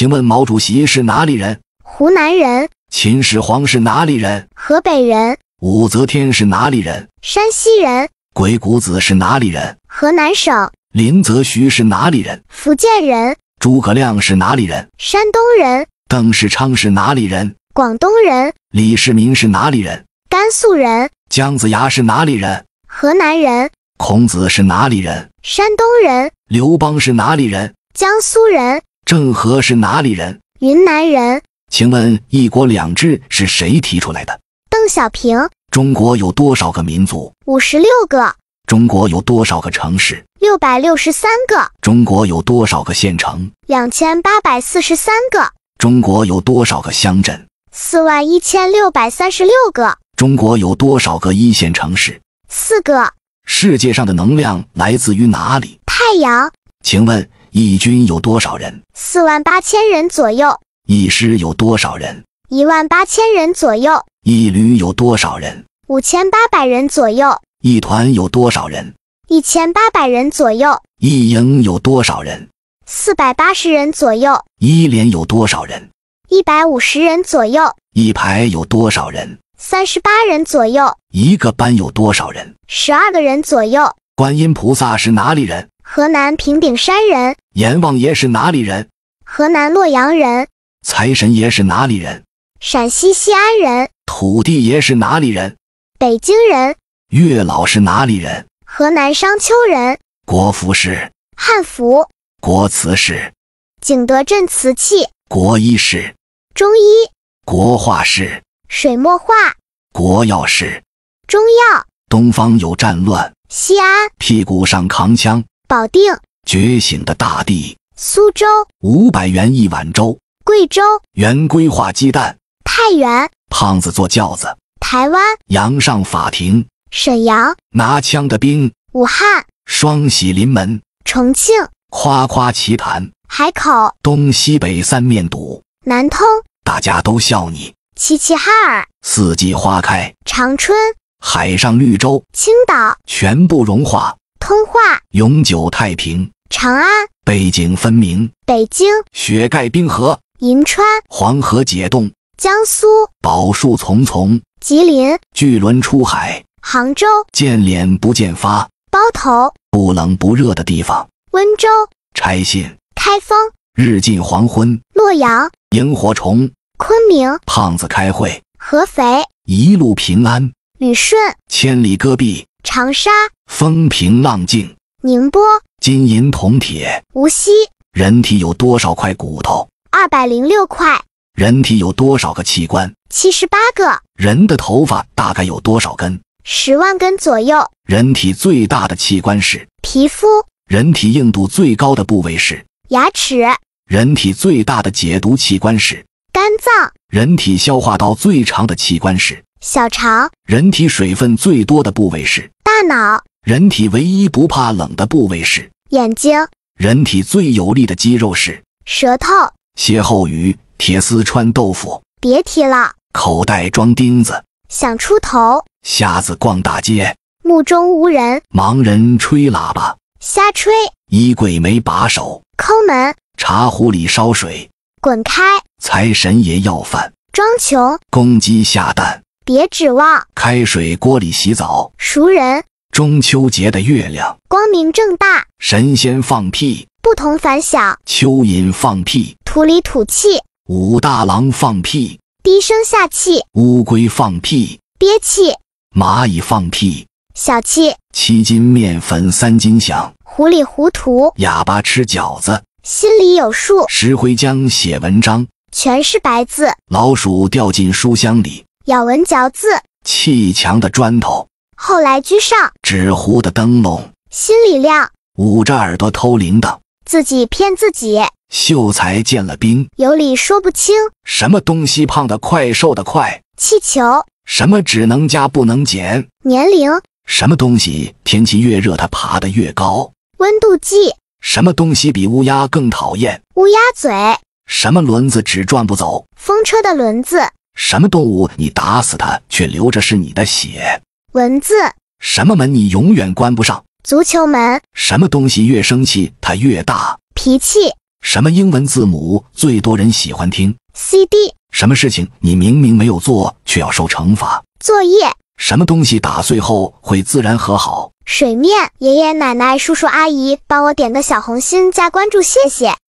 请问毛主席是哪里人？湖南人。秦始皇是哪里人？河北人。武则天是哪里人？山西人。鬼谷子是哪里人？河南省。林则徐是哪里人？福建人。诸葛亮是哪里人？山东人。邓世昌是哪里人？广东人。李世民是哪里人？甘肃人。姜子牙是哪里人？河南人。孔子是哪里人？山东人。刘邦是哪里人？江苏人。郑和是哪里人？云南人。请问“一国两制”是谁提出来的？邓小平。中国有多少个民族？五十六个。中国有多少个城市？六百六十三个。中国有多少个县城？两千八百四十三个。中国有多少个乡镇？四万一千六百三十六个。中国有多少个一线城市？四个。世界上的能量来自于哪里？太阳。请问？一军有多少人？四万八千人左右。一师有多少人？一万八千人左右。一旅有多少人？五千八百人左右。一团有多少人？一千八百人左右。一营有多少人？四百八十人左右。一连有多少人？一百五十人左右。一排有多少人？三十八人左右。一个班有多少人？十二个人左右。观音菩萨是哪里人？河南平顶山人，阎王爷是哪里人？河南洛阳人。财神爷是哪里人？陕西西安人。土地爷是哪里人？北京人。岳老是哪里人？河南商丘人。国服是汉服，国瓷是景德镇瓷器，国医是中医，国画是水墨画，国药是中药。东方有战乱，西安屁股上扛枪。保定觉醒的大地，苏州五百元一碗粥，贵州原规划鸡蛋，太原胖子坐轿子，台湾羊上法庭，沈阳拿枪的兵，武汉双喜临门，重庆夸夸其谈，海口东西北三面堵，南通大家都笑你，齐齐哈尔四季花开，长春海上绿洲，青岛全部融化。通话，永久太平；长安，背景分明；北京，雪盖冰河；银川，黄河解冻；江苏，宝树丛丛；吉林，巨轮出海；杭州，见脸不见发；包头，不冷不热的地方；温州，拆信；开封，日近黄昏；洛阳，萤火虫；昆明，胖子开会；合肥，一路平安；旅顺，千里戈壁。长沙风平浪静。宁波金银铜铁。无锡人体有多少块骨头？二百零六块。人体有多少个器官？七十八个。人的头发大概有多少根？十万根左右。人体最大的器官是皮肤。人体硬度最高的部位是牙齿。人体最大的解毒器官是肝脏。人体消化道最长的器官是。小肠。人体水分最多的部位是大脑。人体唯一不怕冷的部位是眼睛。人体最有力的肌肉是舌头。歇后语：铁丝穿豆腐，别提了；口袋装钉子，想出头；瞎子逛大街，目中无人；盲人吹喇叭，瞎吹；衣柜没把手，抠门；茶壶里烧水，滚开；财神爷要饭，装穷；公鸡下蛋。别指望。开水锅里洗澡。熟人。中秋节的月亮。光明正大。神仙放屁。不同凡响。蚯蚓放屁。土里吐气。武大郎放屁。低声下气。乌龟放屁。憋气。蚂蚁放屁。小气。七斤面粉三斤香。糊里糊涂。哑巴吃饺子。心里有数。石灰浆写文章。全是白字。老鼠掉进书箱里。咬文嚼字，砌墙的砖头；后来居上，纸糊的灯笼；心里亮，捂着耳朵偷铃铛；自己骗自己，秀才见了兵，有理说不清；什么东西胖的快，瘦的快，气球；什么只能加不能减，年龄；什么东西天气越热它爬得越高，温度计；什么东西比乌鸦更讨厌，乌鸦嘴；什么轮子只转不走，风车的轮子。什么动物你打死它却流着是你的血？蚊子。什么门你永远关不上？足球门。什么东西越生气它越大？脾气。什么英文字母最多人喜欢听？C D。什么事情你明明没有做却要受惩罚？作业。什么东西打碎后会自然和好？水面。爷爷奶奶、叔叔阿姨，帮我点个小红心加关注，谢谢。